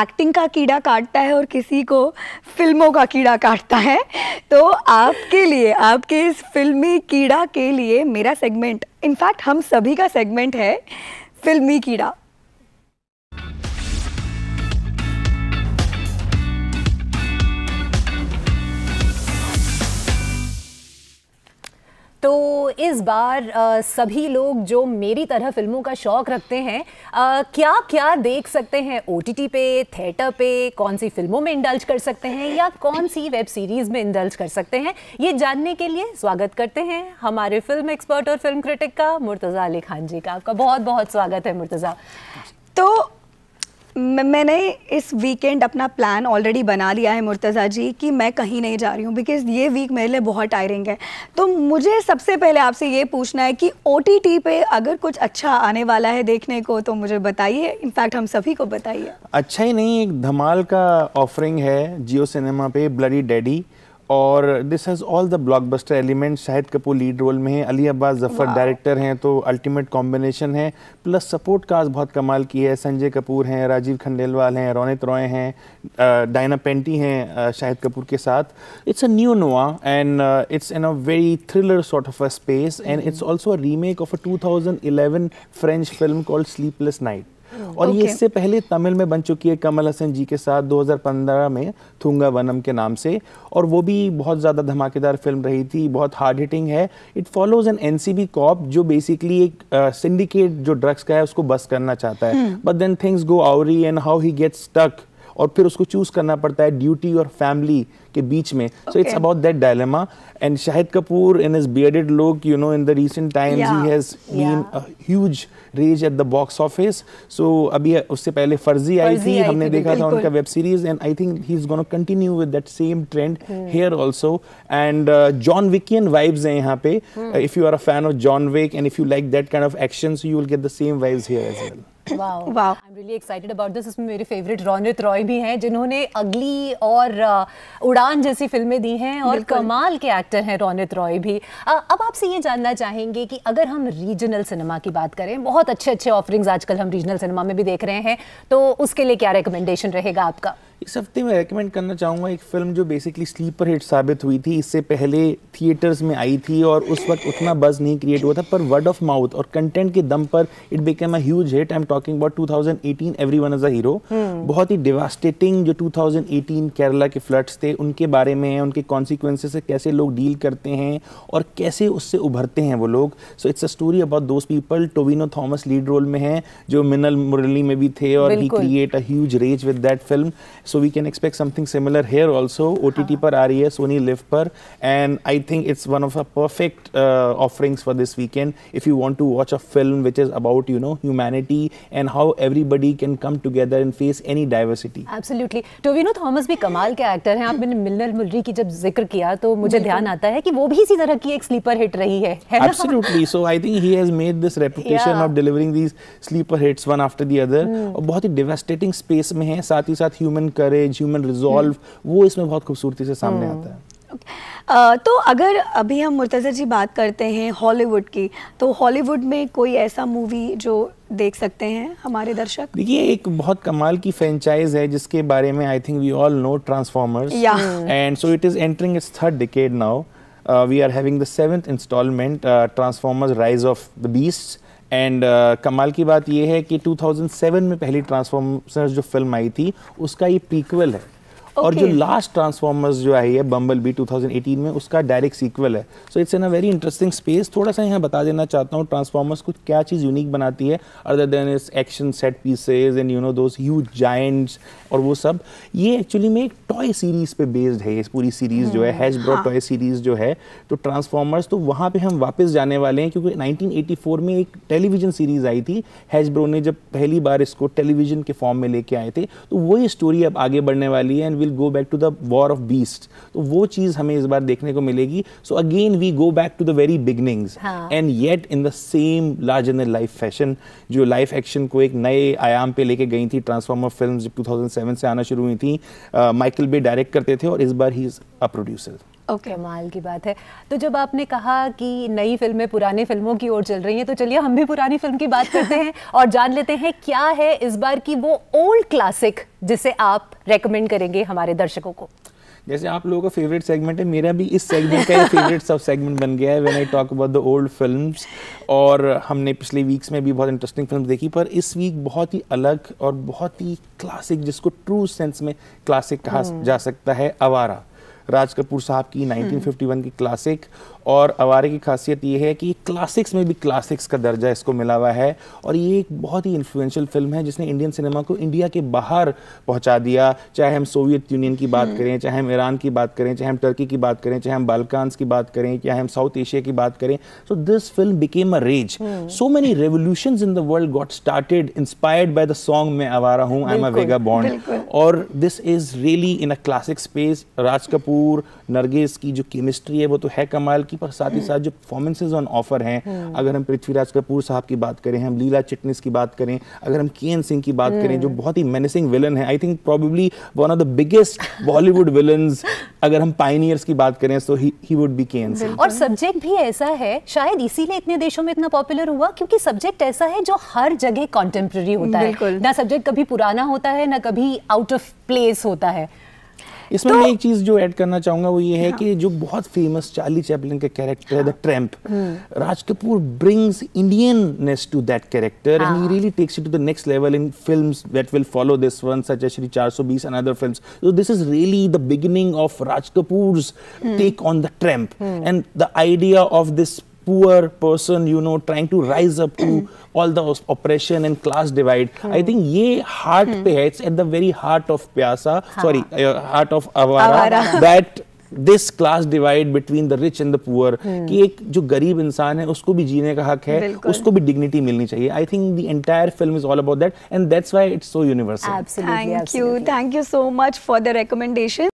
Acting का कीड़ा काटता है और किसी को फिल्मों का कीड़ा काटता है तो आपके लिए आपके इस फिल्मी कीड़ा के लिए मेरा सेगमेंट इनफैक्ट हम सभी का सेगमेंट है फिल्मी कीड़ा इस बार आ, सभी लोग जो मेरी तरह फिल्मों का शौक रखते हैं आ, क्या क्या देख सकते हैं ओ पे थिएटर पे कौन सी फिल्मों में इंडल्ज कर सकते हैं या कौन सी वेब सीरीज में इंडल्ज कर सकते हैं ये जानने के लिए स्वागत करते हैं हमारे फिल्म एक्सपर्ट और फिल्म क्रिटिक का मुर्तज़ा अली खान जी का आपका बहुत बहुत स्वागत है मुर्तज़ा तो मैंने इस वीकेंड अपना प्लान ऑलरेडी बना लिया है मुर्तज़ा जी कि मैं कहीं नहीं जा रही हूँ बिकॉज़ ये वीक मेरे लिए बहुत टायरिंग है तो मुझे सबसे पहले आपसे ये पूछना है कि ओ पे अगर कुछ अच्छा आने वाला है देखने को तो मुझे बताइए इनफैक्ट हम सभी को बताइए अच्छा ही नहीं एक धमाल का ऑफरिंग है जियो सिनेमा पे ब्लडी डैडी और this has all the blockbuster element Shahid Kapoor lead role में है अली अब्बास जफ़र डायरेक्टर हैं तो अल्टीमेट कॉम्बिनेशन है प्लस सपोर्ट कास्ट बहुत कमाल की है संजय कपूर हैं राजीव खंडेलवाल हैं रौनित रॉय हैं डायना पेंटी हैं शाहिद कपूर के साथ it's a new noir and it's an a very thriller sort of a space and it's also a remake of a eleven French film called sleepless night और ये इससे पहले तमिल में बन चुकी है कमल हसन जी के साथ 2015 में थुंगा वनम के नाम से और वो भी बहुत ज़्यादा धमाकेदार फिल्म रही थी बहुत हार्ड हिटिंग है it follows an N C cop जो बेसिकली एक सिंडिकेट जो ड्रग्स का है उसको बस करना चाहता है बट देन थिंग्स गो आउरी एंड हाउ ही गेट्स टक और फिर उसको चूज करना पड़ता है ड्यूटी और फैमिली के बीच में so it's about that dilemma and Shahid Kapoor in is bearded look you know in the recent times he has been a huge rage at the box office so अभी उससे पहले फर्जी आई थी हमने देखा था उनका web series and I think he is gonna continue with that same trend here also and John Wickian vibes हैं यहाँ पे if you are a fan of John Wick and if you like that kind of action you will get the same vibes here as well wow I am really excited about this इसमें मेरे favourite रौनित Roy भी हैं जिन्होंने अगली और उड़ान जैसी फिल्में दी हैं और कमाल के एक्टर हैं रौनित रॉय भी अब आपसे ये जानना चाहेंगे कि अगर हम रीजनल सिनेमा की बात करें बहुत अच्छे अच्छे ऑफरिंग्स आजकल हम रीजनल सिनेमा में भी देख रहे हैं तो उसके लिए क्या रिकमेंडेशन रहेगा आपका इस हफ्ते मैं रेकमेंड करना चाहूँगा एक फिल्म जो बेसिकली स्लीपर हिट साबित हुई थी इससे पहले थिएटर्स में आई थी और उस वक्त उतना बज़ नहीं क्रिएट हुआ था पर वर्ड ऑफ माउथ और कंटेंट के दम पर it became a hit I am talking about 2018 everyone is a hero बहुत ही डिवास्टेटिंग जो एटीन केरला के फ्लड्स थे उनके बारे में है उनके कॉन्सिक्वेंसेज से कैसे लोग डील करते हैं और कैसे उससे उभरते हैं वो लोग so it's a story about those people Tovino Thomas lead role में है जो मिनल मुरली में भी थे और he create a huge rage with that film so we can expect something similar here also O T T पर आ रही है सोनी लिव पर and I think it's one of a perfect offerings for this weekend if you want to watch a film which is about you know humanity and how everybody can come together in face any diversity absolutely Tovino Thomas भी कमाल के actor हैं आपने मिलनर मुलरी की जब जिक्र किया तो मुझे ध्यान आता है कि वो भी इसी तरह की एक स्लीपर हिट रही है absolutely so I think he has made this reputation of delivering these sleeper hits one after the other और बहुत ही डिवेस्टेटिंग स्पेस में है साथ ही साथ ह्यूमन करेज ह्यूमन रिजॉल्व वो इसमें बहुत खूबसूरती से सामने hmm. आता है आ, तो अगर अभी हम मुर्तजा जी बात करते हैं हॉलीवुड की तो हॉलीवुड में कोई ऐसा मूवी जो देख सकते हैं हमारे दर्शक देखिए एक बहुत कमाल की फ्रेंचाइज है जिसके बारे में I think we all know transformers and so it is entering its third decade now we are having the seventh instalment transformers rise of the beast and uh, कमाल की बात यह है कि 2007 में पहली ट्रांसफॉर्मर्स जो फिल्म आई थी उसका ये प्रीक्वल है okay. और जो लास्ट ट्रांसफॉर्मर्स जो आई है बम्बल बी टू में उसका डायरेक्ट सीक्वल है so it's an a very interesting space थोड़ा सा यहाँ बता देना चाहता हूँ ट्रांसफॉर्मर्स कुछ क्या चीज़ यूनिक बनाती है other than is action set pieces and you know two huge giants और वो सब ये एक्चुअली में एक टॉय सीरीज पे बेस्ड है इस पूरी सीरीज जो है हैज ब्रॉ टॉय सीरीज जो है तो ट्रांसफॉर्मर्स तो वहाँ पर हम वापस जाने वाले हैं क्योंकि नाइनटीन में एक टेलीविजन सीरीज आई थी ब्रो ने जब पहली बार इसको टेलीविजन के फॉर्म में लेके आए थे तो वही स्टोरी अब आगे बढ़ने वाली है and will go back to the war of beast तो वो चीज़ हमें इस बार देखने को मिलेगी so again we go back to the very beginnings and yet in the same large in life fashion जो लाइफ एक्शन को एक नए आयाम पे लेके गई थी ट्रांसफॉर्मर फिल्म जब 2007 से आना शुरू हुई थी माइकल भी डायरेक्ट करते थे और इस बार he is a producer okay माल की बात है तो जब आपने कहा कि नई फिल्में पुराने फिल्मों की ओर चल रही हैं तो चलिए हम भी पुरानी फिल्म की बात करते हैं और जान लेते हैं क्या है इस बार की वो ओल्ड क्लासिक जिसे आप रेकमेंड करेंगे हमारे दर्शकों को जैसे आप लोगों का फेवरेट सेगमेंट है मेरा भी इस सेगमेंट का फेवरेट सब सेगमेंट बन गया है when I talk about the old films और हमने पिछले वीक्स में भी बहुत इंटरेस्टिंग फिल्म देखी पर इस वीक बहुत ही अलग और बहुत ही क्लासिक जिसको ट्रू सेंस में क्लासिक कहा हम्म। जा सकता है अवारा राज कपूर साहब की 1951 हम्म। की क्लासिक और अवारे की खासियत ये है कि क्लासिक्स में भी क्लासिक्स का दर्जा इसको मिला हुआ है और ये एक बहुत ही इन्फ्लुएंशियल फिल्म है जिसने इंडियन सिनेमा को इंडिया के बाहर पहुंचा दिया चाहे हम सोवियत यूनियन की बात करें चाहे हम ईरान की बात करें चाहे हम टर्की की बात करें चाहे हम बालकान्स की बात करें चाहे हम साउथ एशिया की बात करें so this film became a rage so many revolution in the world got started inspired by the song मैं आवारा हूँ I am a vagabond और this is really in a classic space Raj Kapoor Nargis की जो chemistry है वो तो है कमाल की पर साथ ही साथ जो परफॉर्मेंसेज ऑन ऑफर हैं अगर हम पृथ्वीराज कपूर साहब की बात करें हम लीला चिटनिस की बात करें अगर हम के एन सिंह की बात करें जो हम्म। बहुत ही मेनेसिंग विलन है I think probably one of the biggest Bollywood villain अगर हम पाइनियर्स की बात करें तो he would be K N Singh और सब्जेक्ट भी ऐसा है शायद इसीलिए इतने देशों में इतना पॉपुलर हुआ क्योंकि सब्जेक्ट ऐसा है जो हर जगह कॉन्टेम्प्रेरी होता है ना सब्जेक्ट कभी पुराना होता है ना कभी आउट ऑफ प्लेस होता है इसमें तो, मैं एक चीज जो ऐड करना चाहूंगा वो ये है हाँ। कि जो बहुत फेमस चार्ली चैपलिन के कैरेक्टर है the tramp Raj Kapoor brings Indianness to that character and he really takes it to the next level in films that will follow this one such as Shri 420 and other films so this is really the beginning of Raj Kapoor's take on the tramp and the idea of this poor person you know trying to rise up to all the oppression and class divide hmm. i think ye heart hmm. pe hai it's at the very heart of pyasa Haan. sorry uh, heart of avara, avara. that this class divide between the rich and the poor कि एक जो गरीब इंसान है उसको भी जीने का हक है उसको भी डिग्निटी मिलनी चाहिए I think the entire film is all about that and that's why it's so universal thank you thank you so much for the recommendation